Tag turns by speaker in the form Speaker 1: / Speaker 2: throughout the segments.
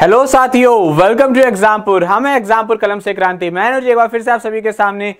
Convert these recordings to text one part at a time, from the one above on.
Speaker 1: hello साथियों welcome to Exampur हम है एग्जामपुर कलम से क्रांति मैं और एक बार फिर से आप सभी के सामने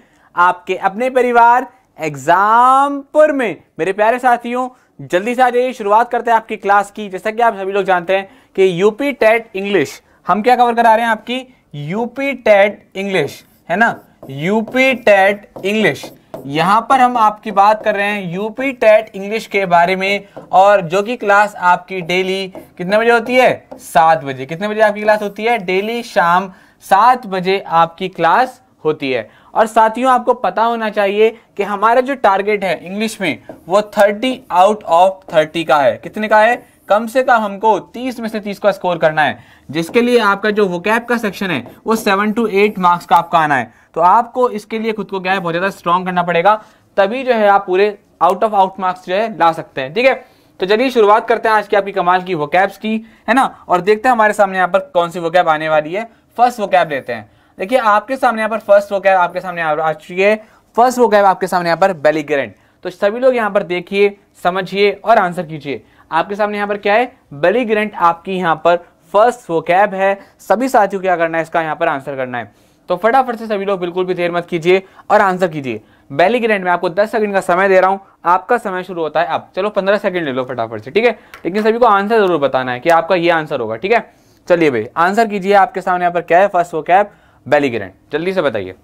Speaker 1: आपके अपने परिवार एग्जामपुर में मेरे प्यारे साथियों जल्दी से आ जाइए शुरुआत करते हैं आपकी क्लास की जैसा कि आप सभी लोग जानते हैं कि यूपी टेट इंग्लिश हम क्या कवर करा रहे हैं आपकी यूपी टेट इंग्लिश है ना यूपी टेट इंग्लिश यहां पर हम आपकी बात कर रहे हैं यूपी टेट इंग्लिश के बारे में और जो कि क्लास आपकी डेली कितने बजे होती है सात बजे कितने बजे आपकी क्लास होती है डेली शाम सात बजे आपकी क्लास होती है और साथियों आपको पता होना चाहिए कि हमारा जो टारगेट है इंग्लिश में वो थर्टी आउट ऑफ थर्टी का है कितने का है कम से कम हमको 30 में से 30 का स्कोर करना है जिसके लिए आपका जो वोकैब का सेक्शन है वो 7 टू 8 मार्क्स का आपका आना है तो आपको इसके लिए खुद को क्या है बहुत ज़्यादा स्ट्रॉन्ग करना पड़ेगा तभी जो है आप पूरे आउट ऑफ आउट मार्क्स जो है ला सकते हैं ठीक है तो चलिए शुरुआत करते हैं आज की आपकी कमाल की कैब्स की है ना और देखते हैं हमारे सामने यहाँ पर कौन सी कैब आने वाली है फर्स्ट वोकैब लेते हैं देखिए आपके सामने यहाँ पर फर्स्ट कैब आपके सामने आ चुकी है फर्स्ट कैब आपके सामने यहाँ पर बेलीग्रेंट तो सभी लोग यहाँ पर देखिए समझिए और आंसर कीजिए आपके सामने यहाँ पर क्या है बेलीग्रेंट आपकी यहाँ पर फर्स्ट वो है सभी साथियों क्या करना है इसका यहाँ पर आंसर करना है तो फटाफट से सभी लोग बिल्कुल भी देर मत कीजिए और आंसर कीजिए बैली ग्रैंड में आपको 10 सेकंड का समय दे रहा हूं आपका समय शुरू होता है अब चलो 15 सेकंड ले लो फटाफट से ठीक है लेकिन सभी को आंसर जरूर बताना है कि आपका ये आंसर होगा ठीक है चलिए भाई आंसर कीजिए आपके सामने यहाँ पर क्या है फर्स्ट वो कैब बैली ग्रैंड जल्दी से बताइए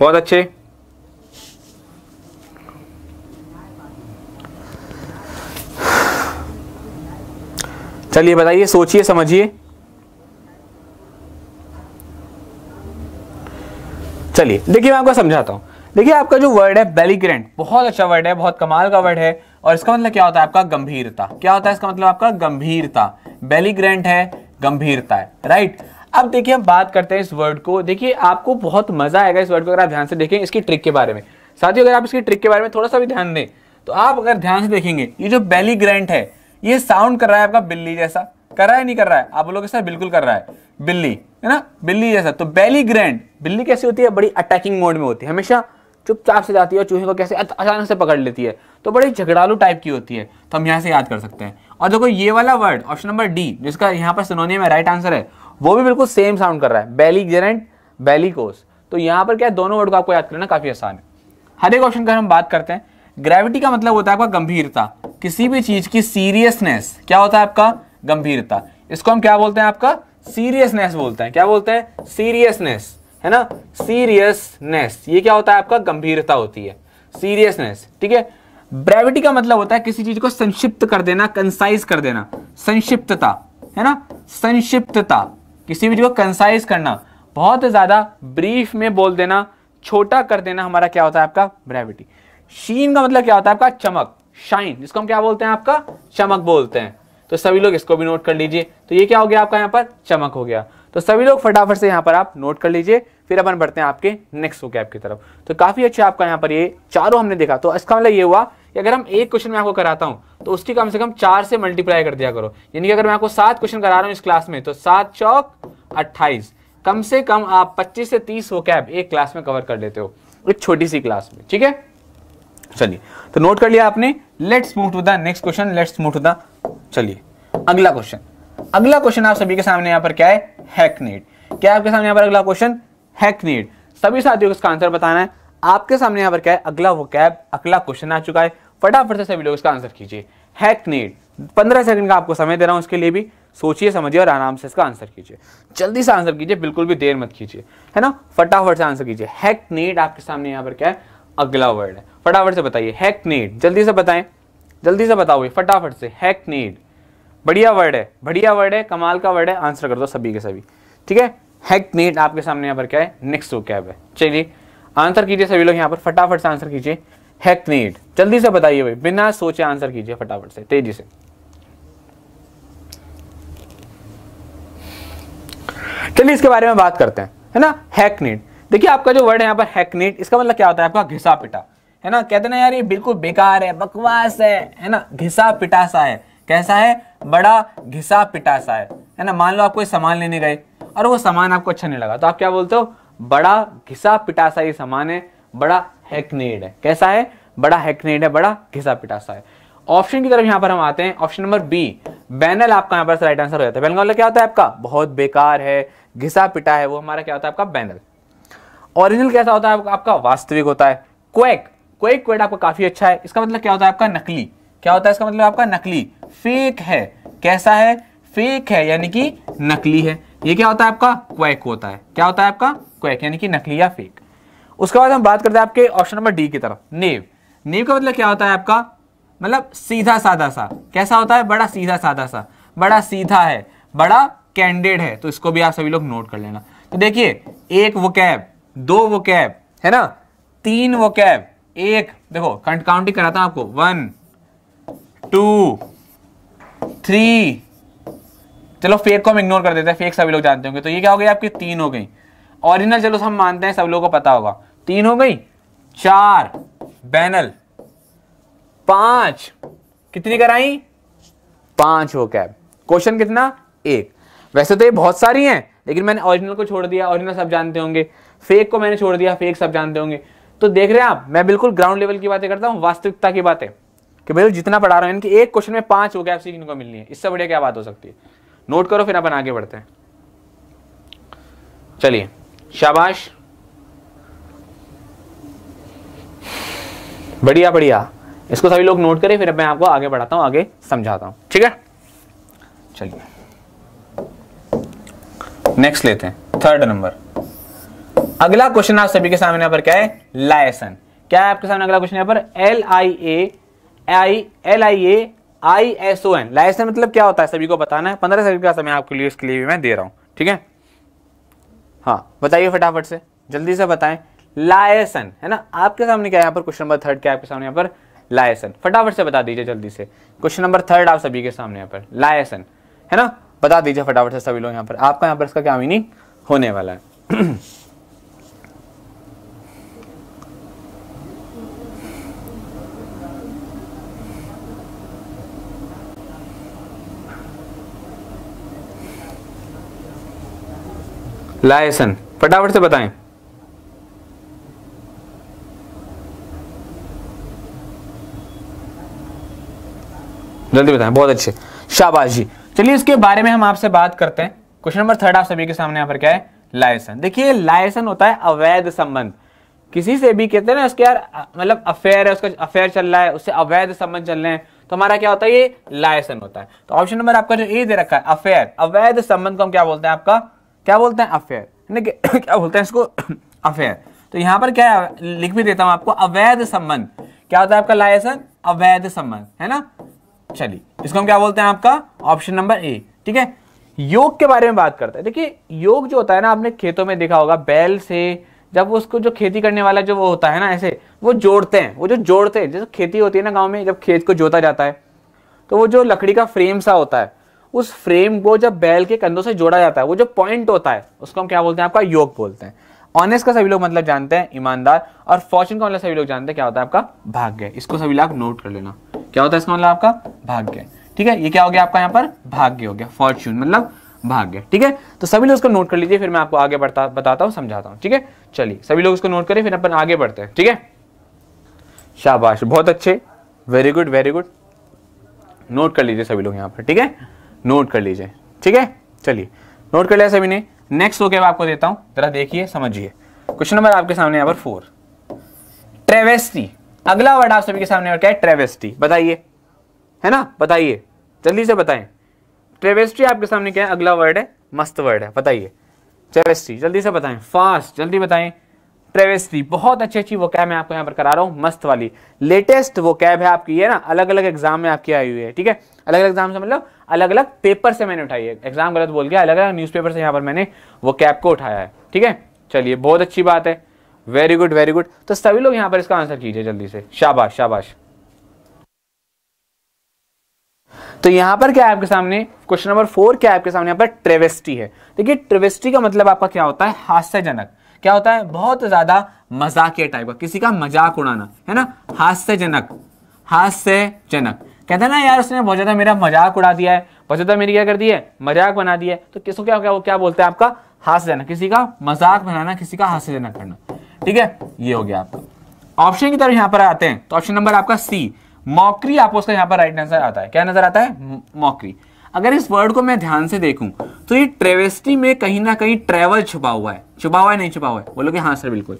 Speaker 1: बहुत अच्छे चलिए बताइए सोचिए समझिए चलिए देखिए मैं आपको समझाता हूँ देखिए आपका जो वर्ड है बेलीग्रेंट बहुत अच्छा वर्ड है बहुत कमाल का वर्ड है और इसका मतलब क्या होता है आपका गंभीरता क्या होता है इसका मतलब आपका गंभीरता बेलीग्रेंट है गंभीरता है राइट अब देखिए हम बात करते हैं इस वर्ड को देखिए आपको बहुत मजा आएगा इस वर्ड को अगर आप ध्यान से देखें इसकी ट्रिक के बारे में साथ ही अगर आप इसकी ट्रिक के बारे में थोड़ा सा भी ध्यान दें तो आप अगर ध्यान से देखेंगे ये जो बेलीग्रेंट है ये साउंड कर रहा है आपका बिल्ली जैसा कर रहा है नहीं कर रहा है आप लोग ऐसा बिल्कुल कर रहा है बिल्ली है ना बिल्ली जैसा तो बेली ग्रैंड बिल्ली कैसी होती है बड़ी अटैकिंग मोड में होती है हमेशा चुपचाप से जाती है और चूहे को कैसे अचानक से पकड़ लेती है तो बड़ी झगड़ालू टाइप की होती है तो हम यहाँ से याद कर सकते हैं और देखो ये वाला वर्ड ऑप्शन नंबर डी जिसका यहाँ पर सुनोनी में राइट आंसर है वो भी बिल्कुल सेम साउंड कर रहा है बैली जेरेंट बैली कोस तो यहाँ पर क्या दोनों वर्ड को आपको याद करना काफ़ी आसान है हर एक ऑप्शन का हम बात करते हैं ग्रेविटी का मतलब होता है आपका गंभीरता किसी भी चीज़ की सीरियसनेस क्या होता है आपका गंभीरता इसको हम क्या बोलते हैं आपका सीरियसनेस बोलते हैं क्या बोलते हैं सीरियसनेस है ना सीरियसनेस ये क्या होता है आपका गंभीरता होती है सीरियसनेस ठीक है ब्रेविटी का मतलब होता है किसी चीज को संक्षिप्त कर देना कंसाइज कर देना संक्षिप्तता है ना संक्षिप्तता किसी भी चीज को कंसाइज करना बहुत ज्यादा ब्रीफ में बोल देना छोटा कर देना हमारा क्या होता है आपका ब्रेविटी शीन का मतलब क्या होता है आपका चमक शाइन जिसको हम क्या बोलते हैं आपका चमक बोलते हैं तो सभी लोग इसको भी नोट कर लीजिए तो ये क्या हो गया आपका यहाँ पर चमक हो गया तो सभी लोग फटाफट से यहाँ पर आप नोट कर लीजिए फिर अपन बढ़ते हैं आपके नेक्स्ट कैप की तरफ तो काफ़ी अच्छा आपका यहाँ पर ये चारों हमने देखा तो इसका मतलब ये हुआ कि अगर हम एक क्वेश्चन में आपको कराता हूँ तो उसकी कम से कम चार से मल्टीप्लाई कर दिया करो यानी कि अगर मैं आपको सात क्वेश्चन करा रहा हूँ इस क्लास में तो सात चौक अट्ठाईस कम से कम आप पच्चीस से तीस वो कैब एक क्लास में कवर कर लेते हो एक छोटी सी क्लास में ठीक है चलिए तो नोट कर लिया आपने let's move to the next question let's move to the चलिए अगला क्वेश्चन अगला क्वेश्चन आप सभी के सामने यहां पर क्या है हैकनेट क्या आपके सामने यहां पर अगला क्वेश्चन हैकनेट सभी साथियों को इसका आंसर बताना है आपके सामने यहां पर क्या है अगला वो कैब अगला क्वेश्चन आ चुका है फटाफट से सभी लोग इसका आंसर कीजिए हैकनेट पंद्रह सेकंड का आपको समय दे रहा हूं उसके लिए भी सोचिए समझिए और आराम से इसका आंसर कीजिए जल्दी से आंसर कीजिए बिल्कुल भी देर मत कीजिए है ना फटाफट से आंसर कीजिए हैकनेट आपके सामने यहां पर क्या है अगला वर्ड है फटाफट से बताइए हैकनेट जल्दी से बताएं जल्दी से बताओ फटाफट से हैकनेट बढ़िया वर्ड है बढ़िया वर्ड है कमाल का वर्ड है आंसर कर दो सभी के सभी ठीक है नेट आपके सामने यहाँ पर क्या है नेक्स्ट वो कैब है चलिए आंसर कीजिए सभी लोग यहाँ पर फटाफट से आंसर कीजिए नेट जल्दी से बताइए भाई बिना सोचे आंसर कीजिए फटाफट से तेजी से चलिए इसके बारे में बात करते हैं है ना नेट देखिए आपका जो वर्ड है यहाँ पर नेट इसका मतलब क्या होता है आपका घिसा पिटा है ना कहते ना यार ये बिल्कुल बेकार है बकवास है है ना घिसा पिटा सा है कैसा है बड़ा घिसा पिटा सा है है ना मान लो आप कोई सामान लेने गए और वो सामान आपको अच्छा नहीं लगा तो आप क्या बोलते हो बड़ा घिसा पिटा सा ये सामान है बड़ा हैकनेड है कैसा है बड़ा हैकनेड है बड़ा घिसा पिटा सा है ऑप्शन की तरफ यहां पर हम आते हैं ऑप्शन नंबर बी बैनल आपका यहां पर राइट आंसर हो जाता है बैनल वाला क्या होता है आपका बहुत बेकार है घिसा पिटा है वो हमारा क्या होता है आपका बैनल ओरिजिनल कैसा होता है आपका वास्तविक होता है क्वेक क्वेक क्वेड आपका काफी अच्छा है इसका मतलब क्या होता है आपका नकली क्या होता है इसका मतलब आपका नकली फेक है कैसा है फेक है यानी कि नकली है ये क्या होता है आपका क्वैक होता है क्या होता है आपका क्वैक यानी कि नकली या फेक उसके बाद हम बात करते हैं आपके ऑप्शन नंबर डी की तरफ नेव नेव का मतलब क्या होता है आपका मतलब सीधा साधा सा कैसा होता है बड़ा सीधा साधा सा बड़ा सीधा है बड़ा कैंडेड है तो इसको भी आप सभी लोग नोट कर लेना तो देखिए एक वो कैब दो वो कैब है ना तीन वो कैब एक देखो काउंटिंग कराता हूं आपको वन टू थ्री चलो फेक को हम इग्नोर कर देते हैं फेक सभी लोग जानते होंगे तो ये क्या हो गई आपकी तीन हो गई ओरिजिनल चलो हम मानते हैं सब लोगों को पता होगा तीन हो गई चार बैनल पांच कितनी कराई पांच हो कैब क्वेश्चन कितना एक वैसे तो ये बहुत सारी हैं लेकिन मैंने ओरिजिनल को छोड़ दिया ओरिजिनल सब जानते होंगे फेक को मैंने छोड़ दिया फेक सब जानते होंगे तो देख रहे हैं आप मैं बिल्कुल ग्राउंड लेवल की बातें करता हूं वास्तविकता की बातें कि भाई जितना पढ़ा रहा हूँ इनकी एक क्वेश्चन में पांच हो गया आपसे इनको मिलनी है इससे बढ़िया क्या बात हो सकती है नोट करो फिर अपन आगे बढ़ते हैं चलिए शाबाश बढ़िया बढ़िया इसको सभी लोग नोट करें फिर मैं आपको आगे बढ़ाता हूँ आगे समझाता हूँ ठीक है चलिए नेक्स्ट लेते हैं थर्ड नंबर अगला क्वेश्चन आप सभी के सामने पर क्या है लायसन क्या है आपके सामने अगला क्वेश्चन यहाँ पर L I A I L I A I S O N license मतलब क्या होता है सभी को बताना है पंद्रह सेकंड का समय आपके लिए इसके लिए भी मैं दे रहा हूं ठीक है हाँ बताइए फटाफट से जल्दी से बताएं लायसन है ना आपके सामने क्या यहाँ पर क्वेश्चन नंबर थर्ड क्या आपके सामने यहाँ पर लायसन फटाफट से बता दीजिए जल्दी से क्वेश्चन नंबर थर्ड आप सभी के सामने यहाँ पर लायसन है ना बता दीजिए फटाफट से सभी लोग यहाँ पर आपका यहाँ पर इसका क्या मीनिंग होने वाला है लायसन फटाफट से बताएं जल्दी बताएं बहुत अच्छे शाबाश जी चलिए इसके बारे में हम आपसे बात करते हैं क्वेश्चन नंबर थर्ड आप सभी के सामने यहां पर क्या है लायसन देखिए लायसन होता है अवैध संबंध किसी से भी कहते हैं ना उसके यार मतलब अफेयर है उसका अफेयर चल रहा है उससे अवैध संबंध चल रहे हैं तो हमारा क्या होता है ये लायसन होता है तो ऑप्शन नंबर आपका जो ए दे रखा है अफेयर अवैध संबंध को हम क्या बोलते हैं आपका क्या बोलते हैं अफेयर क्या बोलते हैं इसको अफेयर तो यहाँ पर क्या लिख भी देता हूं आपको अवैध संबंध क्या होता है आपका लाइसन अवैध संबंध है ना चलिए इसको हम क्या बोलते हैं आपका ऑप्शन नंबर ए ठीक है योग के बारे में बात करते हैं देखिए योग जो होता है ना आपने खेतों में देखा होगा बैल से जब उसको जो खेती करने वाला जो वो होता है ना ऐसे वो जोड़ते हैं वो जो जोड़ते हैं जैसे खेती होती है ना गाँव में जब खेत को जोता जाता है तो वो जो लकड़ी का फ्रेम सा होता है उस फ्रेम को जब बैल के कंधों से जोड़ा जाता है वो जो पॉइंट होता है उसको हम क्या बोलते हैं आपका योग बोलते हैं ऑनेस्ट का सभी लोग मतलब जानते हैं ईमानदार और फॉर्चून का मतलब सभी लोग जानते हैं क्या होता है आपका भाग्य इसको सभी लोग नोट कर लेना क्या होता है इसका मतलब आपका भाग्य ठीक है ये क्या हो गया आपका यहाँ पर भाग्य हो गया फॉर्चून मतलब भाग्य ठीक है तो सभी लोग इसको नोट कर लीजिए फिर मैं आपको आगे बढ़ता बताता हूँ समझाता हूँ ठीक है चलिए सभी लोग इसको नोट करें फिर अपन आगे बढ़ते हैं ठीक है शाबाश बहुत अच्छे very good very good note कर लीजिए सभी लोग यहाँ पर ठीक है नोट कर लीजिए ठीक है चलिए नोट कर लिया सभी ने नेक्स्ट हो गया आपको देता हूं जरा देखिए समझिए क्वेश्चन नंबर आपके सामने यहाँ पर फोर ट्रेवेस्टी अगला वर्ड आप सभी के सामने क्या है ट्रेवेस्टी बताइए है ना बताइए जल्दी से बताएं ट्रेवेस्टी आपके सामने क्या है अगला वर्ड है मस्त वर्ड है बताइए ट्रेवेस्टी जल्दी से बताएं फास्ट जल्दी बताएं ट्रेवेस्ट्री बहुत अच्छी अच्छी वो कैब मैं आपको यहाँ पर करा रहा हूँ मस्त वाली लेटेस्ट वो कैब है आपकी ये ना अलग अलग एग्जाम में आपकी आई हुई है ठीक है अलग अलग एग्जाम से मतलब अलग अलग पेपर से मैंने उठाई है एग्जाम गलत बोल गया अलग अलग न्यूज़पेपर से यहाँ पर मैंने वो कैब को उठाया है ठीक है चलिए बहुत अच्छी बात है वेरी गुड वेरी गुड तो सभी लोग यहाँ पर इसका आंसर कीजिए जल्दी से शाबाश शाबाश तो यहाँ पर क्या है आपके सामने क्वेश्चन नंबर फोर क्या है आपके सामने यहाँ पर ट्रेवेस्टी है देखिए ट्रेवेस्टी का मतलब आपका क्या होता है हास्यजनक क्या होता है बहुत ज़्यादा मजाकिया टाइप का किसी का मजाक उड़ाना है ना हास्यजनक हास्यजनक कहते हैं ना यार उसने बहुत ज़्यादा मेरा मजाक उड़ा दिया है बहुत ज़्यादा मेरी क्या कर दी है मजाक बना दिया है तो किसको क्या क्या वो क्या बोलते हैं आपका हास्यजनक किसी का मजाक बनाना किसी का हास्यजनक करना ठीक है ये हो गया आपका ऑप्शन की तरफ यहां पर आते हैं तो ऑप्शन नंबर आपका सी मौकरी आपको उसका यहां पर राइट आंसर आता है क्या नजर आता है मौकरी अगर इस वर्ड को मैं ध्यान से देखूं तो ये ट्रेवेस्टी में कहीं ना कहीं ट्रैवल छुपा हुआ है छुपा हुआ है नहीं छुपा हुआ है बोलोगे हाँ सर बिल्कुल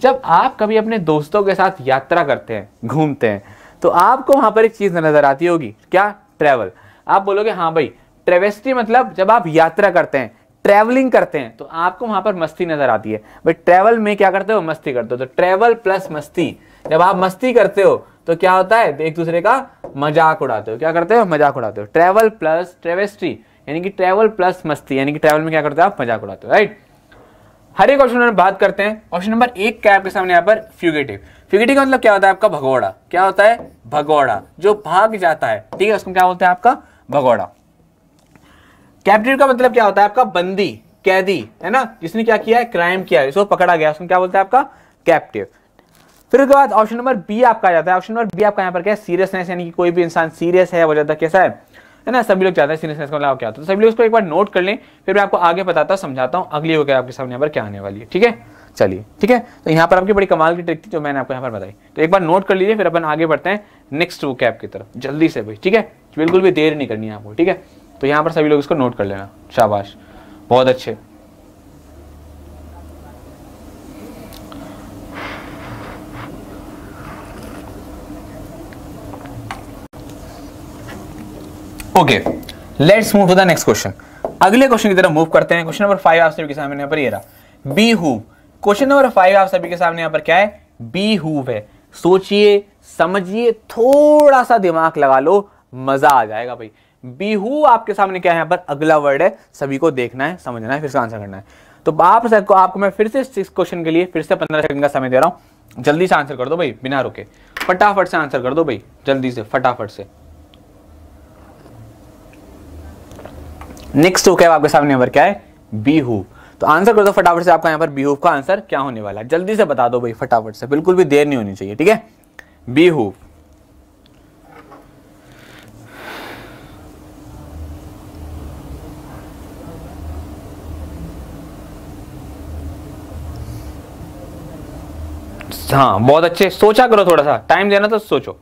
Speaker 1: जब आप कभी अपने दोस्तों के साथ यात्रा करते हैं घूमते हैं तो आपको वहां पर एक चीज़ नज़र आती होगी क्या ट्रेवल आप बोलोगे हाँ भाई ट्रेवेस्टी मतलब जब आप यात्रा करते हैं ट्रेवलिंग करते हैं तो आपको वहां पर मस्ती नज़र आती है भाई ट्रेवल में क्या करते हो मस्ती करते हो तो ट्रेवल प्लस मस्ती जब आप मस्ती करते हो तो क्या होता है एक दूसरे का मजाक उड़ाते हो क्या करते हो मजाक उड़ाते हो ट्रेवल प्लस ट्रेवेस्ट्री यानी कि ट्रैवल प्लस मस्ती यानी कि ट्रैवल में क्या करते हो आप मजाक उड़ाते हो राइट हर एक ऑप्शन बात करते हैं ऑप्शन नंबर एक क्या आपके सामने यहाँ पर फ्यूगेटिव फ्यूगेटिव का मतलब क्या होता है आपका भगोड़ा क्या होता है भगोड़ा जो भाग जाता है ठीक है उसको क्या बोलते हैं आपका भगोड़ा कैप्टिव का मतलब क्या होता है आपका बंदी कैदी है ना जिसने क्या किया है क्राइम किया है इसको पकड़ा गया उसको क्या बोलते हैं आपका कैप्टिव फिर उसके बाद ऑप्शन नंबर बी आपका आ जाता है ऑप्शन नंबर बी आपका यहाँ पर क्या है सीरियसनेस यानी कि कोई भी इंसान सीरियस है वो ज़्यादा कैसा है है ना सभी लोग चाहते हैं सीरियसनेस का मतलब क्या होता है तो सभी लोग उसको एक बार नोट कर लें फिर मैं आपको आगे बताता हूँ समझाता हूँ अगली वगैरह आपके सामने पर क्या आने वाली है ठीक है चलिए ठीक है तो यहाँ पर आपकी बड़ी कमाल की ट्रिक थी जो मैंने आपको यहाँ पर बताई तो एक बार नोट कर लीजिए फिर अपन आगे बढ़ते हैं नेक्स्ट वो कैब की तरफ जल्दी से भाई ठीक है बिल्कुल भी देर नहीं करनी है आपको ठीक है तो यहाँ पर सभी लोग इसको नोट कर लेना शाबाश बहुत अच्छे okay let's move to the next question अगले क्वेश्चन की तरफ मूव करते हैं क्वेश्चन नंबर फाइव आप सभी के सामने यहां पर ये रहा बी हु क्वेश्चन नंबर फाइव आप सभी के सामने यहां पर क्या है बी हु है सोचिए समझिए थोड़ा सा दिमाग लगा लो मजा आ जाएगा भाई बीहू आपके सामने क्या है यहाँ पर अगला वर्ड है सभी को देखना है समझना है फिर से आंसर करना है तो आप सबको आपको मैं फिर से इस क्वेश्चन के लिए फिर से पंद्रह सेकंड का समय दे रहा हूं जल्दी से आंसर कर दो भाई बिना रुके फटाफट से आंसर कर दो भाई जल्दी से फटाफट से नेक्स्ट टूक आपके सामने नंबर क्या है बीहू तो आंसर कर दो फटाफट से आपका यहाँ पर बीहू का आंसर क्या होने वाला है जल्दी से बता दो भाई फटाफट से बिल्कुल भी देर नहीं होनी चाहिए ठीक है बीहू हाँ बहुत अच्छे सोचा करो थोड़ा सा टाइम देना तो सोचो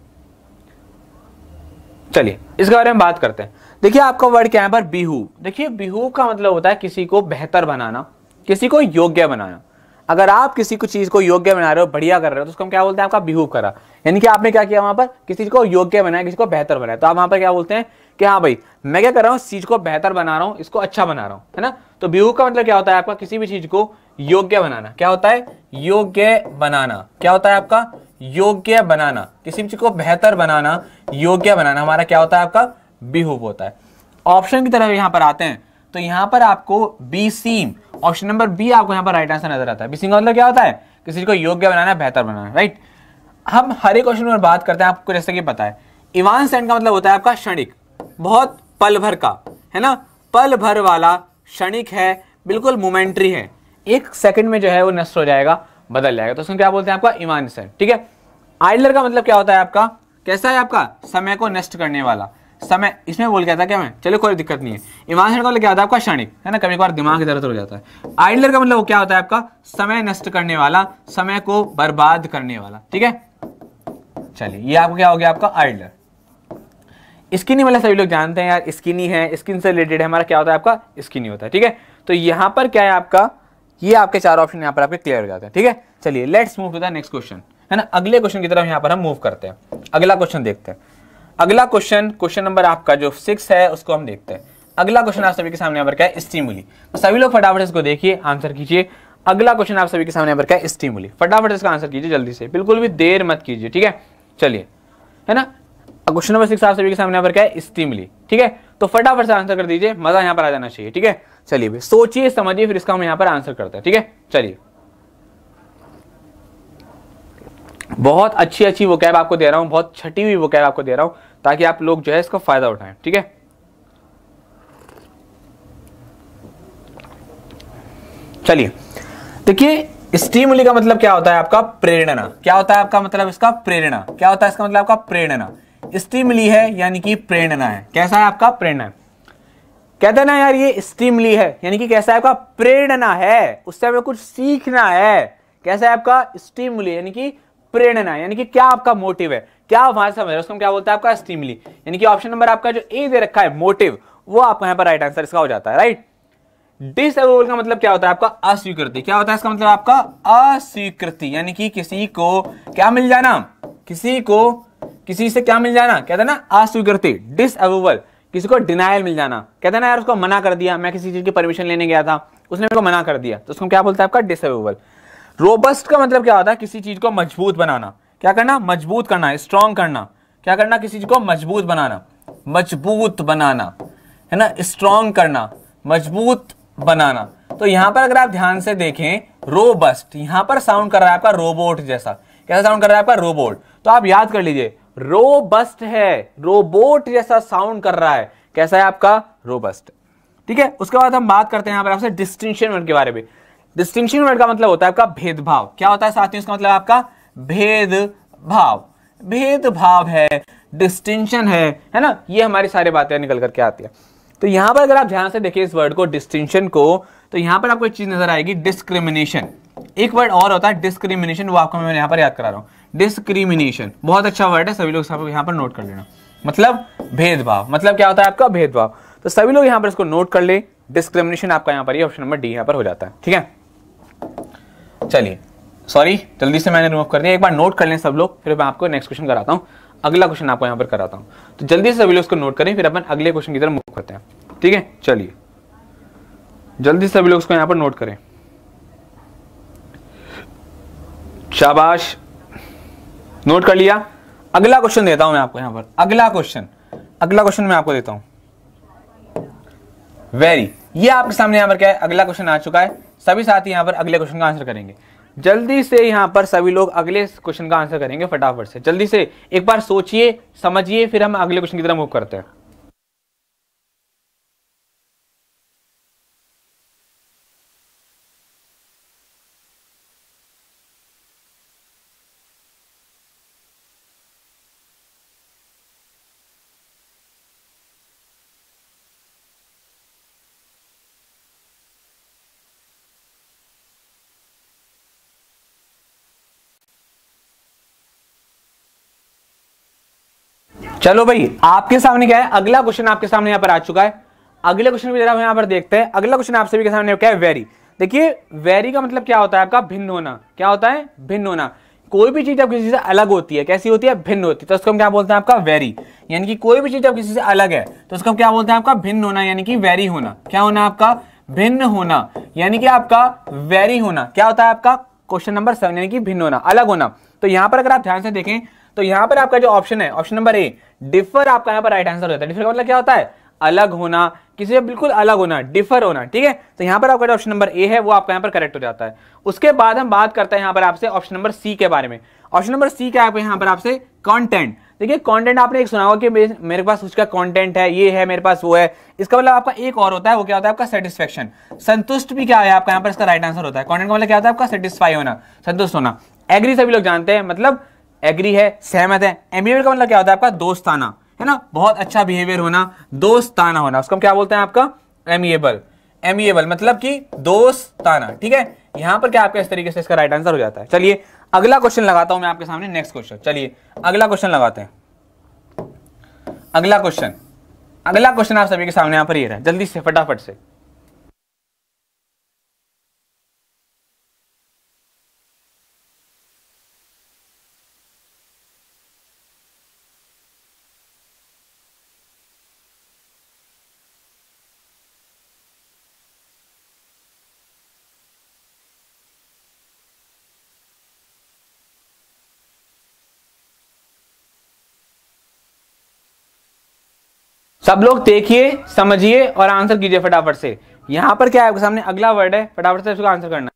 Speaker 1: चलिए इसके बारे में बात करते हैं देखिए आपका वर्ड क्या है पर बिहू देखिए बिहू का मतलब होता है किसी को बेहतर बनाना किसी को योग्य बनाना अगर आप किसी को चीज को योग्य बना रहे हो बढ़िया कर रहे हो तो उसको हम क्या बोलते हैं आपका बिहू करा यानी कि आपने क्या किया वहां पर किसी को योग्य बनाया किसी को बेहतर बनाया तो आप वहां पर क्या बोलते हैं कि हाँ भाई मैं क्या कर रहा हूँ चीज को बेहतर बना रहा हूँ इसको अच्छा बना रहा हूँ है ना तो बिहू का मतलब क्या होता है आपका किसी भी चीज को योग्य बनाना क्या होता है योग्य बनाना क्या होता है आपका योग्य बनाना किसी चीज को बेहतर बनाना योग्य बनाना हमारा क्या होता है आपका बिहूव होता है ऑप्शन की तरफ यहां पर आते हैं तो यहां पर आपको बी सीम ऑप्शन नंबर बी आपको यहां पर राइट आंसर नजर आता है बी सीम का मतलब क्या होता है किसी को योग्य बनाना बेहतर बनाना राइट हम हर एक क्वेश्चन पर बात करते हैं आपको जैसे कि पता है इवान सेंट का मतलब होता है आपका क्षणिक बहुत पल भर का है ना पल भर वाला क्षणिक है बिल्कुल मोमेंट्री है एक सेकंड में जो है वो नष्ट हो जाएगा बदल जाएगा तो उसमें क्या बोलते हैं आपका ईमान सर ठीक है आइडलर का मतलब क्या होता है आपका कैसा है आपका समय को नष्ट करने वाला समय इसमें बोल गया था क्या मैं चलो कोई दिक्कत नहीं है ईमान का मतलब क्या होता है आपका क्षणिक है ना कभी कभार दिमाग की हो जाता है आइडलर का मतलब क्या होता है आपका समय नष्ट करने वाला समय को बर्बाद करने वाला ठीक है चलिए ये आपको क्या हो गया आपका आइडलर स्किनी मतलब सभी लोग जानते हैं यार स्किनी है स्किन से रिलेटेड है हमारा क्या होता है आपका स्किनी होता है ठीक है तो यहाँ पर क्या है आपका ये आपके चार ऑप्शन यहाँ पर आपके क्लियर हो जाते हैं ठीक है चलिए let's move to the next question है ना अगले क्वेश्चन की तरफ यहाँ पर हम मूव करते हैं अगला क्वेश्चन देखते हैं अगला क्वेश्चन क्वेश्चन नंबर आपका जो सिक्स है उसको हम देखते हैं अगला क्वेश्चन आप सभी के सामने यहाँ पर क्या है स्टीमुली सभी लोग फटाफट इसको देखिए आंसर कीजिए अगला क्वेश्चन आप सभी के सामने यहाँ पर क्या है स्टीमुली फटाफट इसका आंसर कीजिए जल्दी से बिल्कुल भी देर मत कीजिए ठीक है चलिए है ना क्वेश्चन नंबर सिक्स आप सभी के सामने यहाँ पर क्या है स्टीमुली ठीक है तो फटाफट से आंसर कर दीजिए मजा यहाँ पर आ जाना चाहिए ठीक है चलिए भाई सोचिए समझिए फिर इसका हम यहां पर आंसर करते हैं ठीक है चलिए बहुत अच्छी अच्छी वो कैब आपको दे रहा हूं बहुत छठी हुई वो कैब आपको दे रहा हूं ताकि आप लोग जो है इसका फायदा उठाएं ठीक है चलिए देखिए स्टीमुली का मतलब क्या होता है आपका प्रेरणा क्या होता है आपका मतलब इसका प्रेरणा क्या होता है इसका मतलब आपका प्रेरणा स्टीमुली है यानी कि प्रेरणा है कैसा है आपका प्रेरणा कहते ना यार ये स्टीम है यानी कि कैसा है आपका प्रेरणा है उससे हमें कुछ सीखना है कैसा है आपका स्टीमली यानी कि प्रेरणा यानी कि क्या आपका मोटिव है क्या आप वहां समझ रहे क्या बोलते हैं आपका स्टीमली यानी कि ऑप्शन नंबर आपका जो ए दे रखा है मोटिव वो आपका यहाँ पर राइट आंसर इसका हो जाता है राइट डिसअवेबल का मतलब क्या होता है आपका अस्वीकृति क्या होता है इसका मतलब आपका अस्वीकृति यानी कि किसी को क्या मिल जाना किसी को किसी से क्या मिल जाना कहते हैं ना अस्वीकृति डिसअवेबल किसी को डिनाइल मिल जाना कहते हैं ना यार उसको मना कर दिया मैं किसी चीज़ की परमिशन लेने गया था उसने मेरे को मना कर दिया तो उसको क्या बोलता है आपका डिसेबल रोबस्ट का मतलब क्या होता है किसी चीज़ को मजबूत बनाना क्या करना मजबूत करना स्ट्रांग करना क्या करना किसी चीज़ को मजबूत बनाना मजबूत बनाना है ना स्ट्रांग करना मजबूत बनाना तो यहां पर अगर आप ध्यान से देखें रोबस्ट यहां पर साउंड कर रहा है आपका रोबोट जैसा कैसा साउंड कर रहा है आपका रोबोट तो आप याद कर लीजिए रोबस्ट है रोबोट जैसा साउंड कर रहा है कैसा है आपका रोबस्ट ठीक है उसके बाद हम बात करते हैं आपसे डिस्टिंक्शन वर्ड के बारे में डिस्टिंक्शन वर्ड का मतलब होता है आपका भेदभाव क्या होता है साथियों इसका मतलब आपका भेदभाव भेदभाव है डिस्टिंक्शन है है ना ये हमारी सारी बातें निकल करके आती है तो यहां पर अगर आप ध्यान से देखिए इस वर्ड को डिस्टिंक्शन को तो यहां पर आपको एक चीज़ नजर आएगी डिस्क्रिमिनेशन एक वर्ड और होता है डिस्क्रिमिनेशन वो आपको मैं यहां पर याद करा रहा हूं डिस्क्रिमिनेशन बहुत अच्छा वर्ड है सभी लोग यहां पर नोट कर लेना मतलब भेदभाव मतलब क्या होता है आपका भेदभाव तो सभी लोग यहां पर इसको नोट कर ले डिस्क्रिमिनेशन आपका यहां पर ऑप्शन नंबर डी यहां पर हो जाता है ठीक है चलिए सॉरी जल्दी से मैंने रिमूव कर दिया एक बार नोट कर लें सब लोग फिर मैं आपको नेक्स्ट क्वेश्चन कराता हूं अगला क्वेश्चन आपको यहां पर कराता हूं तो जल्दी से सभी लोग इसको नोट करें फिर अपन अगले क्वेश्चन की तरफ मूव करते हैं ठीक है चलिए जल्दी सभी लोग इसको यहां पर नोट करें शाबाश नोट कर लिया अगला क्वेश्चन देता हूं मैं आपको यहां पर अगला क्वेश्चन अगला क्वेश्चन मैं आपको देता हूं वेरी ये आपके सामने यहां पर क्या है अगला क्वेश्चन आ चुका है सभी साथी यहां पर अगले क्वेश्चन का आंसर करेंगे जल्दी से यहां पर सभी लोग अगले क्वेश्चन का आंसर करेंगे फटाफट से जल्दी से एक बार सोचिए समझिए फिर हम अगले क्वेश्चन की तरह मूव करते हैं चलो भाई आपके सामने क्या है अगला क्वेश्चन आपके सामने यहां पर आ चुका है अगले क्वेश्चन भी जरा यहां पर देखते हैं अगला क्वेश्चन आप सभी के सामने क्या है वेरी देखिए वेरी का मतलब क्या होता है आपका भिन्न होना क्या होता है भिन्न होना कोई भी चीज जब किसी से अलग होती है कैसी होती है भिन्न होती है तो उसको हम क्या बोलते हैं आपका वेरी यानी कि कोई भी चीज जब किसी से अलग है तो उसको हम क्या बोलते हैं आपका भिन्न होना यानी कि वेरी होना क्या होना आपका भिन्न होना यानी कि आपका वेरी होना क्या होता है आपका क्वेश्चन नंबर सेवन यानी कि भिन्न होना अलग होना तो यहां पर अगर आप ध्यान से देखें तो यहां पर आपका जो ऑप्शन है ऑप्शन नंबर ए डिफर आपका यहां पर राइट आंसर होता है डिफर का मतलब क्या होता है अलग होना किसी से बिल्कुल अलग होना डिफर होना ठीक है तो यहां पर आपका जो ऑप्शन नंबर ए है वो आपका यहां पर करेक्ट हो जाता है उसके बाद हम बात करते हैं यहां पर आपसे ऑप्शन नंबर सी के बारे में ऑप्शन नंबर सी क्या है यहां पर आपसे कॉन्टेंट देखिए कंटेंट आपने एक सुना होगा कि मेरे पास उसका कंटेंट है ये है मेरे पास वो है इसका मतलब आपका एक और होता है वो क्या होता है आपका सेटिस्फेक्शन संतुष्ट भी क्या है आपका यहाँ पर इसका राइट आंसर होता है कंटेंट का मतलब क्या होता है आपका सेटिस्फाई होना संतुष्ट होना एग्री सभी लोग जानते हैं मतलब एग्री है सहमत है एमिबल का मतलब क्या होता है आपका दोस्ताना है ना बहुत अच्छा बिहेवियर होना दोस्ताना होना उसको हम क्या बोलते हैं आपका एमिएबल एमिएबल मतलब कि दोस्ताना ठीक है यहां पर क्या आपका इस तरीके से इसका राइट आंसर हो जाता है चलिए अगला क्वेश्चन लगाता हूं मैं आपके सामने नेक्स्ट क्वेश्चन चलिए अगला क्वेश्चन लगाते हैं अगला क्वेश्चन अगला क्वेश्चन आप सभी के सामने यहां पर ये रहा जल्दी से फटाफट से सब लोग देखिए समझिए और आंसर कीजिए फटाफट से यहां पर क्या है आपके सामने अगला वर्ड है फटाफट से इसका आंसर करना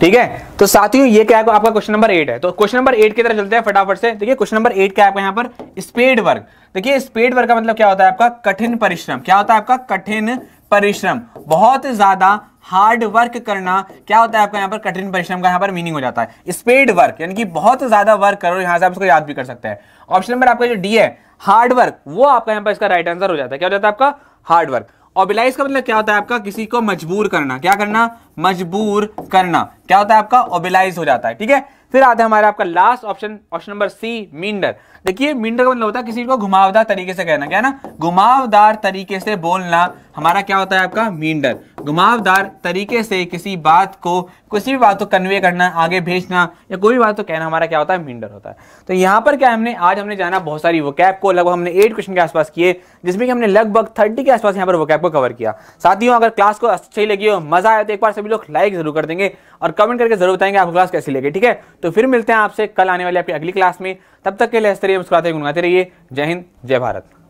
Speaker 1: ठीक है तो साथियों ये क्या है आपका क्वेश्चन नंबर एट है तो क्वेश्चन नंबर एट की तरह चलते हैं फटाफट से देखिए क्वेश्चन नंबर एट क्या है आपका यहां पर स्पीड वर्क देखिए स्पीड वर्क का मतलब क्या होता है आपका कठिन परिश्रम क्या होता है आपका कठिन परिश्रम बहुत ज्यादा हार्ड वर्क करना क्या होता है आपका यहाँ पर कठिन परिश्रम का यहाँ पर मीनिंग हो जाता है स्पेड वर्क यानी कि बहुत ज्यादा वर्क करो यहाँ से आप इसको याद भी कर सकते हैं ऑप्शन नंबर आपका जो डी है हार्ड वर्क वो आपका यहाँ पर इसका राइट आंसर हो जाता है क्या हो जाता है आपका हार्ड वर्क ओबिलाइज का मतलब क्या होता है आपका किसी को मजबूर करना क्या करना मजबूर करना क्या होता है आपका ओबिलाइज हो जाता है ठीक है फिर आता है हमारा आपका last option option number C minder देखिए मिंडर का मतलब होता है किसी को घुमावदार तरीके से कहना क्या है ना घुमावदार तरीके से बोलना हमारा क्या होता है आपका मिंडर घुमावदार तरीके से किसी बात को किसी भी बात को कन्वे करना आगे भेजना या कोई भी बात को कहना हमारा क्या होता है मिंडर होता है तो यहाँ पर क्या हमने आज हमने जाना बहुत सारी वो कैप को लगभग हमने एट क्वेश्चन के आसपास किए जिसमें कि हमने लगभग थर्टी के आसपास यहाँ पर वो कैप को कवर किया साथियों अगर क्लास को अच्छी लगी हो मजा आया तो एक बार सभी लोग लाइक जरूर कर देंगे और कमेंट करके जरूर बताएंगे आपको क्लास कैसी लगी ठीक है तो फिर मिलते हैं आपसे कल आने वाली आपकी अगली क्लास में तब तक के लिए स्तरीय मुस्कुराते गुनगाते रहिए जय हिंद जय भारत